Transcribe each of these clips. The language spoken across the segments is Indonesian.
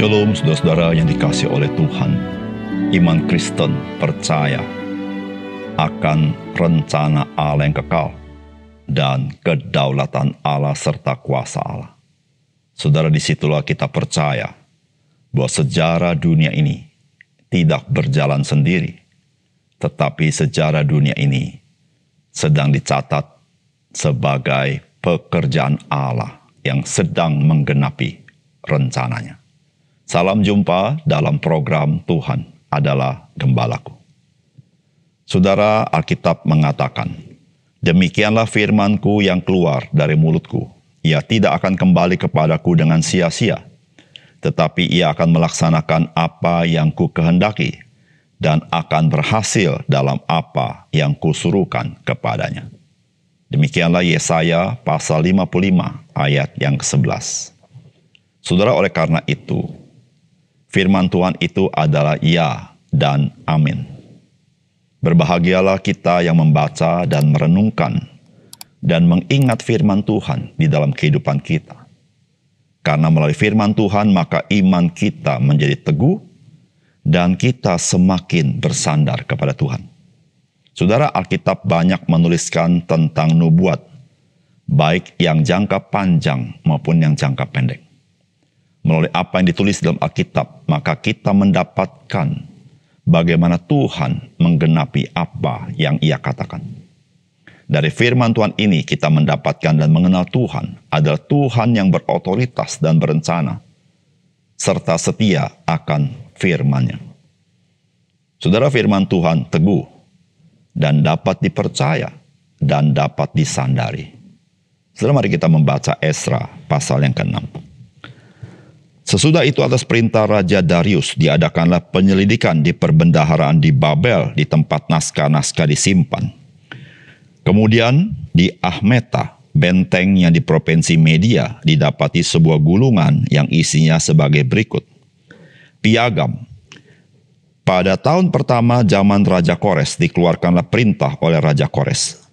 Shalom saudara-saudara yang dikasih oleh Tuhan. Iman Kristen percaya akan rencana Allah yang kekal dan kedaulatan Allah serta kuasa Allah. Saudara disitulah kita percaya bahwa sejarah dunia ini tidak berjalan sendiri. Tetapi sejarah dunia ini sedang dicatat sebagai pekerjaan Allah yang sedang menggenapi rencananya. Salam jumpa dalam program Tuhan adalah gembalaku. Saudara Alkitab mengatakan, Demikianlah firmanku yang keluar dari mulutku. Ia tidak akan kembali kepadaku dengan sia-sia, tetapi ia akan melaksanakan apa yang ku kehendaki dan akan berhasil dalam apa yang kusuruhkan kepadanya. Demikianlah Yesaya pasal 55 ayat yang ke-11. Saudara oleh karena itu, Firman Tuhan itu adalah ya dan amin. Berbahagialah kita yang membaca dan merenungkan dan mengingat firman Tuhan di dalam kehidupan kita. Karena melalui firman Tuhan, maka iman kita menjadi teguh dan kita semakin bersandar kepada Tuhan. Saudara, Alkitab banyak menuliskan tentang nubuat, baik yang jangka panjang maupun yang jangka pendek melalui apa yang ditulis dalam Alkitab, maka kita mendapatkan bagaimana Tuhan menggenapi apa yang Ia katakan. Dari firman Tuhan ini, kita mendapatkan dan mengenal Tuhan adalah Tuhan yang berotoritas dan berencana, serta setia akan firman-Nya. Saudara, firman Tuhan teguh dan dapat dipercaya dan dapat disandari. Saudara, mari kita membaca Esra pasal yang ke-6. Sesudah itu atas perintah Raja Darius diadakanlah penyelidikan di perbendaharaan di Babel di tempat naskah-naskah disimpan. Kemudian di Ahmeta, benteng yang di provinsi Media didapati sebuah gulungan yang isinya sebagai berikut. Piagam. Pada tahun pertama zaman Raja Kores dikeluarkanlah perintah oleh Raja Kores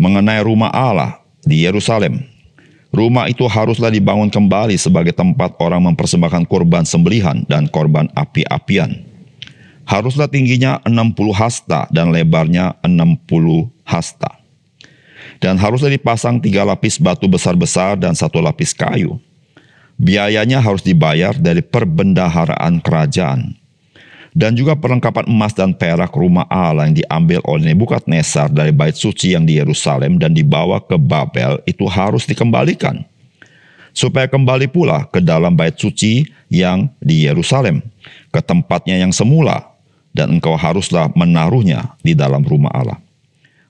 mengenai rumah Allah di Yerusalem Rumah itu haruslah dibangun kembali sebagai tempat orang mempersembahkan korban sembelihan dan korban api-apian. Haruslah tingginya 60 hasta dan lebarnya 60 hasta. Dan haruslah dipasang tiga lapis batu besar-besar dan satu lapis kayu. Biayanya harus dibayar dari perbendaharaan kerajaan dan juga perlengkapan emas dan perak rumah Allah yang diambil oleh Nebukadnezar dari bait suci yang di Yerusalem dan dibawa ke Babel itu harus dikembalikan. Supaya kembali pula ke dalam bait suci yang di Yerusalem, ke tempatnya yang semula, dan engkau haruslah menaruhnya di dalam rumah Allah.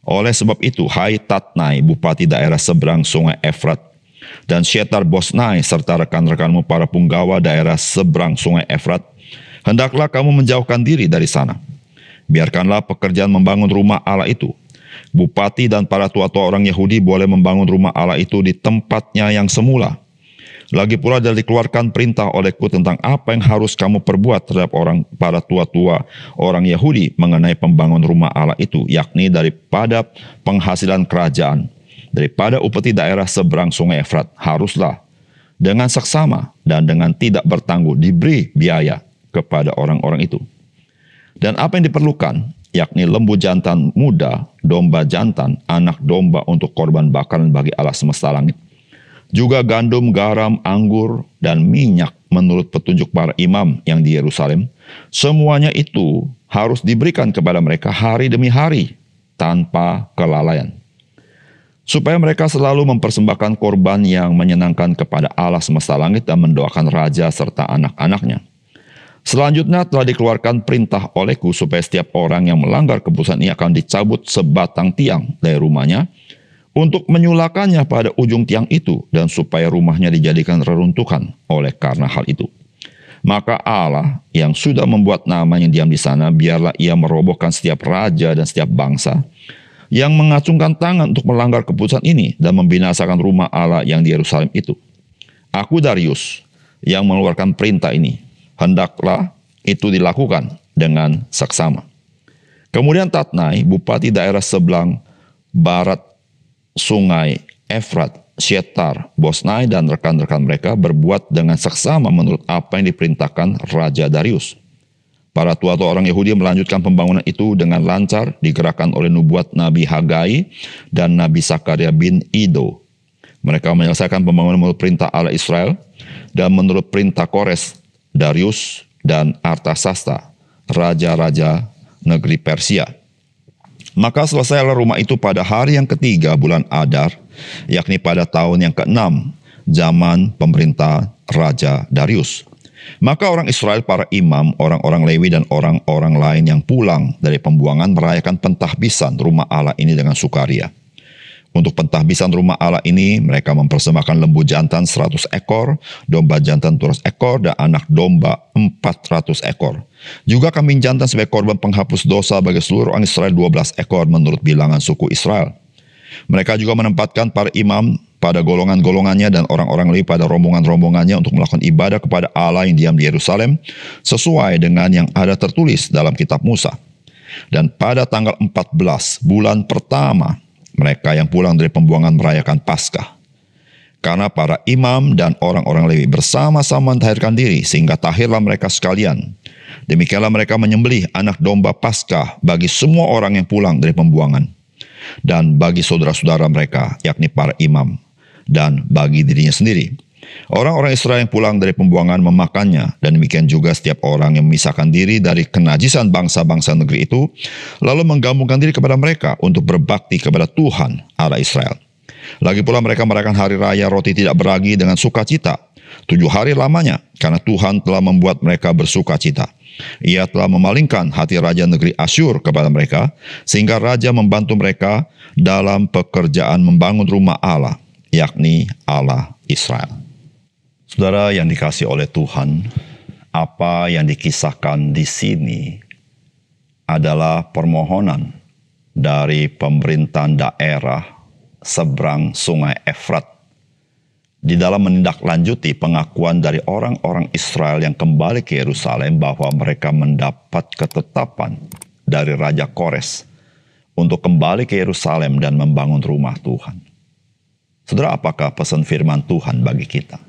Oleh sebab itu, Hai Tatnai, bupati daerah seberang sungai Efrat, dan Syetar Bosnai serta rekan-rekanmu para punggawa daerah seberang sungai Efrat, Hendaklah kamu menjauhkan diri dari sana. Biarkanlah pekerjaan membangun rumah Allah itu. Bupati dan para tua-tua orang Yahudi boleh membangun rumah Allah itu di tempatnya yang semula. Lagi pula dan dikeluarkan perintah olehku tentang apa yang harus kamu perbuat terhadap orang para tua-tua orang Yahudi mengenai pembangun rumah Allah itu, yakni daripada penghasilan kerajaan. Daripada upeti daerah seberang sungai Efrat, haruslah dengan seksama dan dengan tidak bertangguh diberi biaya kepada orang-orang itu. Dan apa yang diperlukan, yakni lembu jantan muda, domba jantan, anak domba untuk korban bakaran bagi Allah semesta langit. Juga gandum, garam, anggur, dan minyak menurut petunjuk para imam yang di Yerusalem. Semuanya itu harus diberikan kepada mereka hari demi hari tanpa kelalaian. Supaya mereka selalu mempersembahkan korban yang menyenangkan kepada Allah semesta langit dan mendoakan raja serta anak-anaknya Selanjutnya telah dikeluarkan perintah olehku supaya setiap orang yang melanggar keputusan ini akan dicabut sebatang tiang dari rumahnya untuk menyulakannya pada ujung tiang itu dan supaya rumahnya dijadikan reruntuhan oleh karena hal itu. Maka Allah yang sudah membuat namanya diam di sana, biarlah ia merobohkan setiap raja dan setiap bangsa yang mengacungkan tangan untuk melanggar keputusan ini dan membinasakan rumah Allah yang di Yerusalem itu. Aku Darius yang mengeluarkan perintah ini hendaklah itu dilakukan dengan seksama. Kemudian Tatnai, bupati daerah sebelang barat sungai Efrat, Syetar, Bosnai, dan rekan-rekan mereka berbuat dengan seksama menurut apa yang diperintahkan Raja Darius. Para tua-tua orang Yahudi melanjutkan pembangunan itu dengan lancar digerakkan oleh nubuat Nabi Hagai dan Nabi Sakaria bin Ido. Mereka menyelesaikan pembangunan menurut perintah Allah Israel dan menurut perintah Kores, Darius, dan Artasasta, raja-raja negeri Persia. Maka selesailah rumah itu pada hari yang ketiga bulan Adar, yakni pada tahun yang keenam, zaman pemerintah Raja Darius. Maka orang Israel, para imam, orang-orang Lewi dan orang-orang lain yang pulang dari pembuangan merayakan pentahbisan rumah Allah ini dengan sukaria. Untuk pentahbisan rumah Allah ini, mereka mempersembahkan lembu jantan 100 ekor, domba jantan 200 ekor, dan anak domba 400 ekor. Juga kambing jantan sebagai korban penghapus dosa bagi seluruh orang Israel 12 ekor menurut bilangan suku Israel. Mereka juga menempatkan para imam pada golongan-golongannya dan orang-orang lain pada rombongan-rombongannya untuk melakukan ibadah kepada Allah yang diam di Yerusalem sesuai dengan yang ada tertulis dalam kitab Musa. Dan pada tanggal 14 bulan pertama mereka yang pulang dari pembuangan merayakan Paskah. Karena para imam dan orang-orang Lewi bersama-sama mentahirkan diri sehingga tahirlah mereka sekalian. Demikianlah mereka menyembelih anak domba Paskah bagi semua orang yang pulang dari pembuangan dan bagi saudara-saudara mereka yakni para imam dan bagi dirinya sendiri Orang-orang Israel yang pulang dari pembuangan memakannya, dan demikian juga setiap orang yang memisahkan diri dari kenajisan bangsa-bangsa negeri itu, lalu menggabungkan diri kepada mereka untuk berbakti kepada Tuhan Allah Israel. Lagi pula mereka merayakan hari raya roti tidak beragi dengan sukacita, tujuh hari lamanya, karena Tuhan telah membuat mereka bersukacita. Ia telah memalingkan hati Raja Negeri Asyur kepada mereka, sehingga Raja membantu mereka dalam pekerjaan membangun rumah Allah, yakni Allah Israel. Saudara yang dikasih oleh Tuhan, apa yang dikisahkan di sini adalah permohonan dari pemerintahan daerah seberang Sungai Efrat di dalam menindaklanjuti pengakuan dari orang-orang Israel yang kembali ke Yerusalem bahwa mereka mendapat ketetapan dari Raja Kores untuk kembali ke Yerusalem dan membangun rumah Tuhan. Saudara, apakah pesan firman Tuhan bagi kita?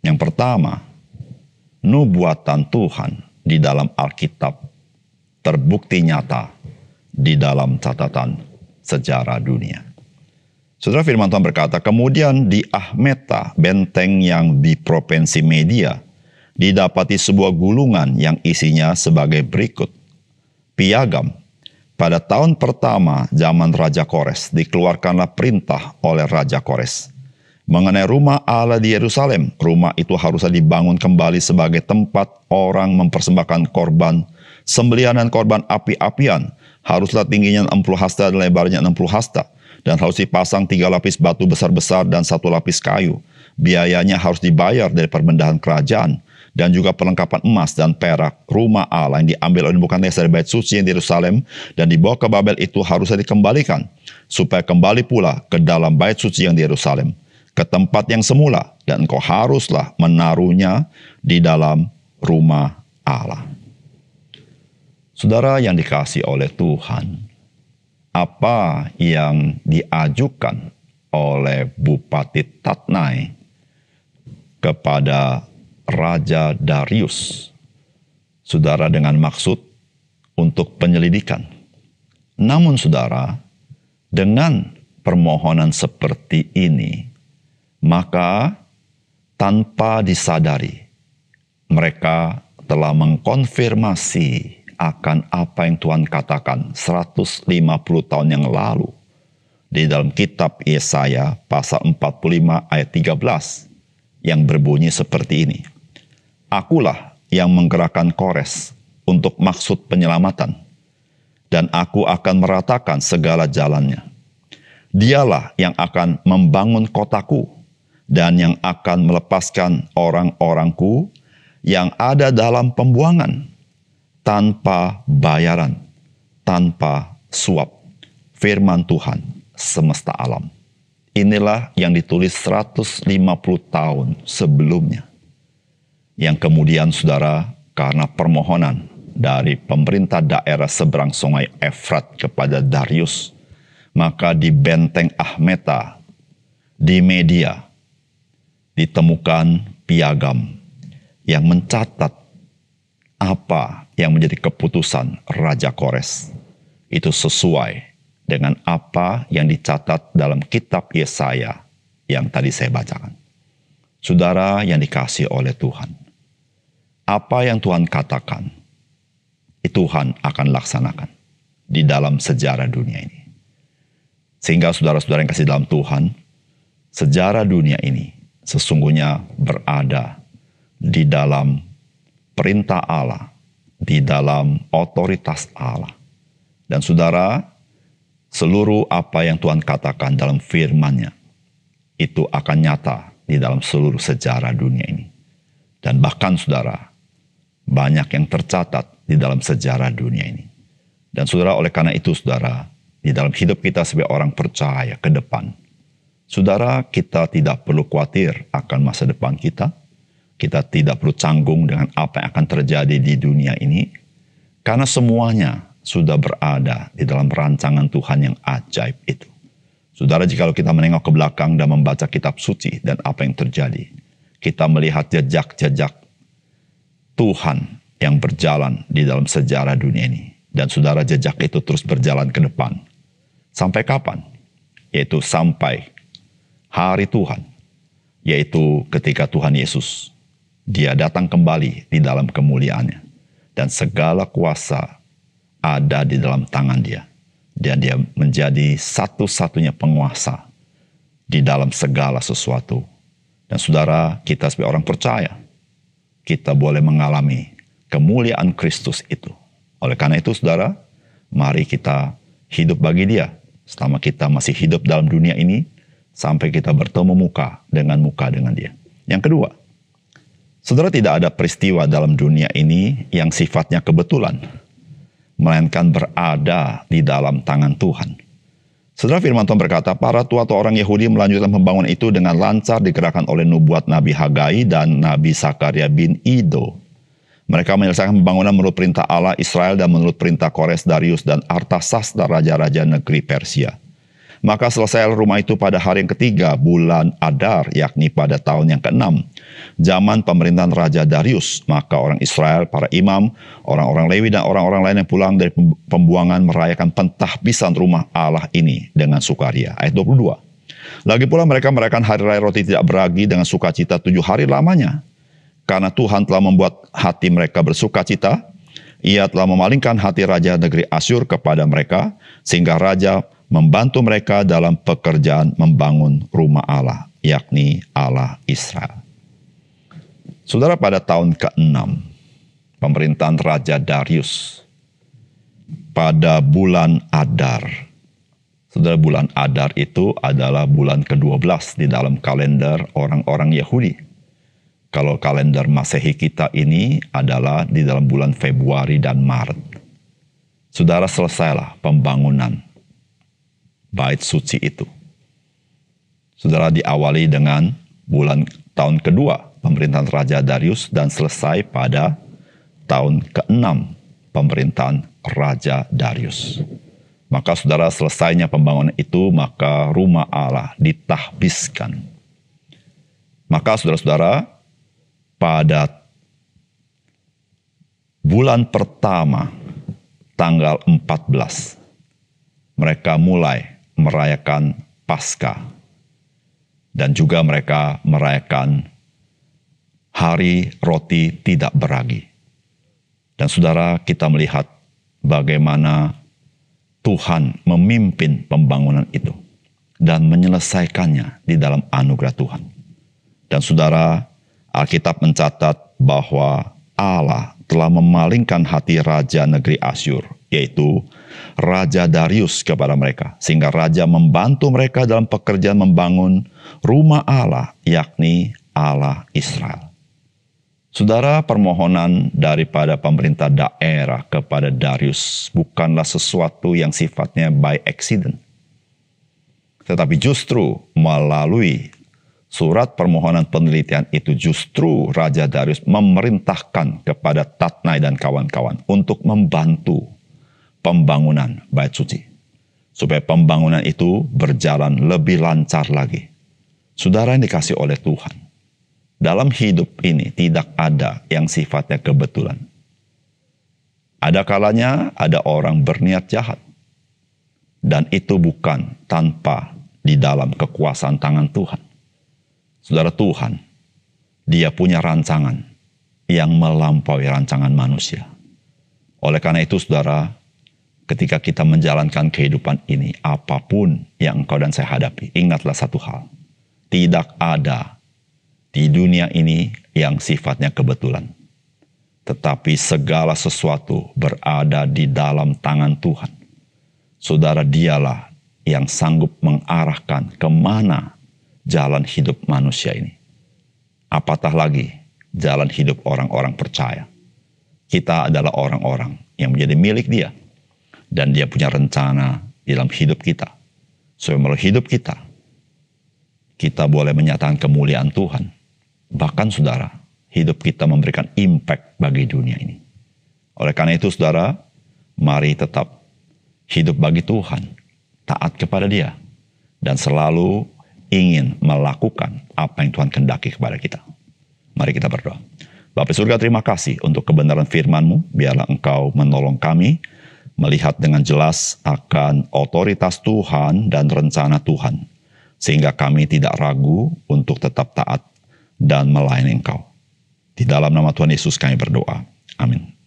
Yang pertama, nubuatan Tuhan di dalam Alkitab terbukti nyata di dalam catatan sejarah dunia. Saudara firman Tuhan berkata, kemudian di Ahmeta, benteng yang di provinsi Media, didapati sebuah gulungan yang isinya sebagai berikut. Piagam, pada tahun pertama zaman Raja Kores, dikeluarkanlah perintah oleh Raja Kores mengenai rumah Allah di Yerusalem. Rumah itu harusnya dibangun kembali sebagai tempat orang mempersembahkan korban, sembelian dan korban api-apian. Haruslah tingginya 60 hasta dan lebarnya 60 hasta. Dan harus dipasang tiga lapis batu besar-besar dan satu lapis kayu. Biayanya harus dibayar dari perbendahan kerajaan. Dan juga perlengkapan emas dan perak. Rumah Allah yang diambil oleh bukan dari bait suci yang di Yerusalem dan dibawa ke Babel itu harusnya dikembalikan supaya kembali pula ke dalam bait suci yang di Yerusalem ke tempat yang semula dan engkau haruslah menaruhnya di dalam rumah Allah. Saudara yang dikasih oleh Tuhan, apa yang diajukan oleh Bupati Tatnai kepada Raja Darius, saudara dengan maksud untuk penyelidikan. Namun saudara, dengan permohonan seperti ini, maka tanpa disadari mereka telah mengkonfirmasi akan apa yang Tuhan katakan 150 tahun yang lalu di dalam kitab Yesaya pasal 45 ayat 13 yang berbunyi seperti ini. Akulah yang menggerakkan kores untuk maksud penyelamatan dan aku akan meratakan segala jalannya. Dialah yang akan membangun kotaku dan yang akan melepaskan orang-orangku yang ada dalam pembuangan tanpa bayaran, tanpa suap. Firman Tuhan semesta alam. Inilah yang ditulis 150 tahun sebelumnya. Yang kemudian saudara karena permohonan dari pemerintah daerah seberang sungai Efrat kepada Darius, maka di Benteng Ahmeta, di Media, ditemukan piagam yang mencatat apa yang menjadi keputusan Raja Kores. Itu sesuai dengan apa yang dicatat dalam kitab Yesaya yang tadi saya bacakan. Saudara yang dikasih oleh Tuhan. Apa yang Tuhan katakan, Tuhan akan laksanakan di dalam sejarah dunia ini. Sehingga saudara-saudara yang kasih dalam Tuhan, sejarah dunia ini sesungguhnya berada di dalam perintah Allah, di dalam otoritas Allah. Dan saudara, seluruh apa yang Tuhan katakan dalam firman-Nya itu akan nyata di dalam seluruh sejarah dunia ini. Dan bahkan saudara, banyak yang tercatat di dalam sejarah dunia ini. Dan saudara, oleh karena itu saudara, di dalam hidup kita sebagai orang percaya ke depan, Saudara, kita tidak perlu khawatir akan masa depan kita. Kita tidak perlu canggung dengan apa yang akan terjadi di dunia ini. Karena semuanya sudah berada di dalam rancangan Tuhan yang ajaib itu. Saudara, jikalau kita menengok ke belakang dan membaca kitab suci dan apa yang terjadi, kita melihat jejak-jejak Tuhan yang berjalan di dalam sejarah dunia ini. Dan saudara, jejak itu terus berjalan ke depan. Sampai kapan? Yaitu sampai hari Tuhan, yaitu ketika Tuhan Yesus dia datang kembali di dalam kemuliaannya dan segala kuasa ada di dalam tangan dia dan dia menjadi satu-satunya penguasa di dalam segala sesuatu. Dan saudara, kita sebagai orang percaya, kita boleh mengalami kemuliaan Kristus itu. Oleh karena itu saudara, mari kita hidup bagi dia. Selama kita masih hidup dalam dunia ini, sampai kita bertemu muka dengan muka dengan dia. Yang kedua, saudara tidak ada peristiwa dalam dunia ini yang sifatnya kebetulan, melainkan berada di dalam tangan Tuhan. Saudara firman Tuhan berkata, para tua atau orang Yahudi melanjutkan pembangunan itu dengan lancar digerakkan oleh nubuat Nabi Hagai dan Nabi Sakaria bin Ido. Mereka menyelesaikan pembangunan menurut perintah Allah Israel dan menurut perintah Kores Darius dan dan raja-raja negeri Persia. Maka selesai rumah itu pada hari yang ketiga bulan Adar, yakni pada tahun yang keenam. Zaman pemerintahan Raja Darius, maka orang Israel, para imam, orang-orang Lewi dan orang-orang lain yang pulang dari pembuangan merayakan pentahbisan rumah Allah ini dengan sukaria. Ayat 22. Lagi pula mereka merayakan hari raya roti tidak beragi dengan sukacita tujuh hari lamanya. Karena Tuhan telah membuat hati mereka bersukacita, ia telah memalingkan hati Raja Negeri Asyur kepada mereka, sehingga Raja membantu mereka dalam pekerjaan membangun rumah Allah, yakni Allah Israel. Saudara pada tahun ke-6 pemerintahan Raja Darius pada bulan Adar. Saudara bulan Adar itu adalah bulan ke-12 di dalam kalender orang-orang Yahudi. Kalau kalender Masehi kita ini adalah di dalam bulan Februari dan Maret. Saudara selesailah pembangunan bait suci itu. Saudara diawali dengan bulan tahun kedua pemerintahan Raja Darius dan selesai pada tahun ke-6 pemerintahan Raja Darius. Maka saudara selesainya pembangunan itu, maka rumah Allah ditahbiskan. Maka saudara-saudara, pada bulan pertama, tanggal 14, mereka mulai merayakan Paskah dan juga mereka merayakan hari roti tidak beragi. Dan saudara, kita melihat bagaimana Tuhan memimpin pembangunan itu dan menyelesaikannya di dalam anugerah Tuhan. Dan saudara, Alkitab mencatat bahwa Allah telah memalingkan hati raja negeri Asyur, yaitu Raja Darius kepada mereka. Sehingga raja membantu mereka dalam pekerjaan membangun rumah Allah, yakni Allah Israel. Saudara, permohonan daripada pemerintah daerah kepada Darius bukanlah sesuatu yang sifatnya by accident. Tetapi justru melalui surat permohonan penelitian itu justru Raja Darius memerintahkan kepada Tatnai dan kawan-kawan untuk membantu pembangunan bait suci. Supaya pembangunan itu berjalan lebih lancar lagi. Saudara yang dikasih oleh Tuhan. Dalam hidup ini tidak ada yang sifatnya kebetulan. Ada kalanya ada orang berniat jahat. Dan itu bukan tanpa di dalam kekuasaan tangan Tuhan. Saudara Tuhan, dia punya rancangan yang melampaui rancangan manusia. Oleh karena itu saudara, ketika kita menjalankan kehidupan ini, apapun yang engkau dan saya hadapi, ingatlah satu hal. Tidak ada di dunia ini yang sifatnya kebetulan. Tetapi segala sesuatu berada di dalam tangan Tuhan. Saudara dialah yang sanggup mengarahkan kemana jalan hidup manusia ini. Apatah lagi jalan hidup orang-orang percaya. Kita adalah orang-orang yang menjadi milik dia dan dia punya rencana di dalam hidup kita. Supaya melalui hidup kita, kita boleh menyatakan kemuliaan Tuhan. Bahkan saudara, hidup kita memberikan impact bagi dunia ini. Oleh karena itu saudara, mari tetap hidup bagi Tuhan, taat kepada dia, dan selalu ingin melakukan apa yang Tuhan kendaki kepada kita. Mari kita berdoa. Bapak surga terima kasih untuk kebenaran firman-Mu, biarlah Engkau menolong kami, melihat dengan jelas akan otoritas Tuhan dan rencana Tuhan, sehingga kami tidak ragu untuk tetap taat dan melayani Engkau. Di dalam nama Tuhan Yesus, kami berdoa. Amin.